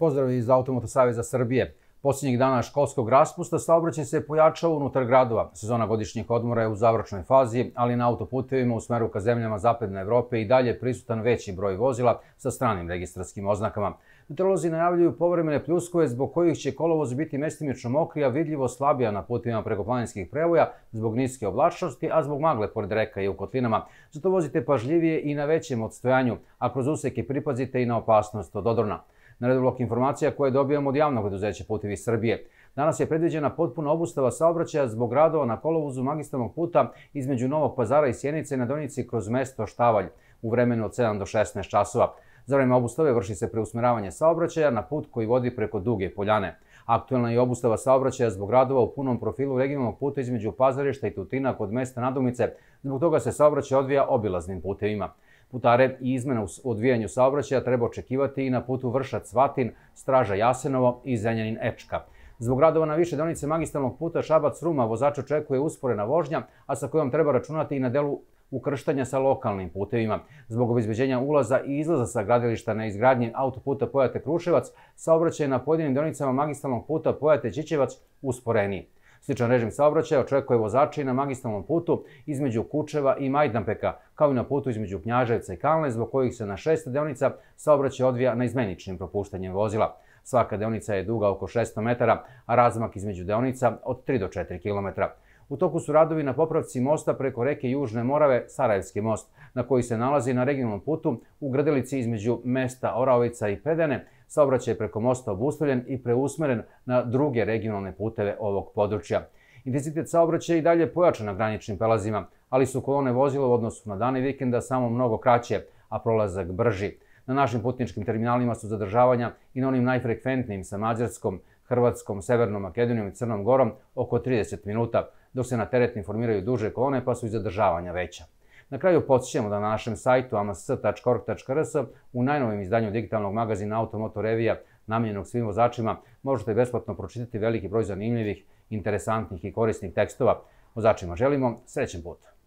Pozdrav iz Automoto Saveza Srbije. Posljednjih dana školskog raspusta saobraćaj se pojačao unutar gradova. Sezona godišnjih odmora je u završnoj fazi, ali na autoputevima u smeru ka zemljama Zapadne Evrope i dalje prisutan veći broj vozila sa stranim registarskim oznakama. Meteorolozi najavljuju povremene pljuskove zbog kojih će kolovoz biti mestimično mokrija, vidljivo slabija na putima preko planinskih prevoja zbog niske oblačnosti, a zbog magle pored reka i u kotlinama. Zato vozite pažljivije i na većem odstojanju, a kroz useke pripazite i na opasnost od odrona na redu redoblok informacija koje dobijamo od javnog preduzeća Putevi Srbije. Danas je predviđena potpuna obustava saobraćaja zbog radova na kolovozu magistralnog puta između Novog pazara i Sjenice na Donici kroz mesto Štavalj u vremenu od 7 do 16 časova. Za vreme obustave vrši se preusmeravanje saobraćaja na put koji vodi preko Duge Poljane. Aktuelna je obustava saobraćaja zbog radova u punom profilu regionalnog puta između Pazarišta i Tutina kod mesta Nadumice, zbog toga se saobraćaj odvija obilaznim putevima. Putare i izmena u odvijanju saobraćaja treba očekivati i na putu vršac Svatin, Straža Jasenovo i Zrenjanin-Ečka. Zbog radova na više deonice magistralnog puta Šabac-Ruma vozač očekuje usporena vožnja, a sa kojom treba računati i na delu ukrštanja sa lokalnim putevima. Zbog obezbeđenja ulaza i izlaza sa gradilišta na izgradnji autoputa Pojate-Kruševac, saobraćaj na pojedinim deonicama magistralnog puta Pojate-Ćićevac usporeniji. Sličan režim saobraćaja očekuje vozači na magistralnom putu između Kučeva i Majdanpeka, kao i na putu između Knjaževca i Kalne, zbog kojih se na šest deonica saobraćaj odvija na izmeničnim propuštanjem vozila. Svaka deonica je duga oko 600 metara, a razmak između deonica od 3 do 4 km. U toku su radovi na popravci mosta preko reke Južne Morave, Sarajevski most, na koji se nalazi na regionalnom putu u gradilici između mesta Oraovica i Predene, saobraćaj preko mosta obustavljen i preusmeren na druge regionalne puteve ovog područja. Intenzitet saobraćaja i dalje pojačan na graničnim prelazima, ali su kolone vozila u odnosu na dane vikenda samo mnogo kraće, a prolazak brži. Na našim putničkim terminalima su zadržavanja i na onim najfrekventnijim sa Mađarskom, Hrvatskom, Severnom Makedonijom i Crnom Gorom oko 30 minuta, dok se na teretni formiraju duže kolone pa su i zadržavanja veća. Na kraju podsjećamo da na našem sajtu amas.org.rs u najnovijem izdanju digitalnog magazina Automoto Revija namjenjenog svim vozačima možete besplatno pročitati veliki broj zanimljivih, interesantnih i korisnih tekstova. Vozačima želimo srećen put!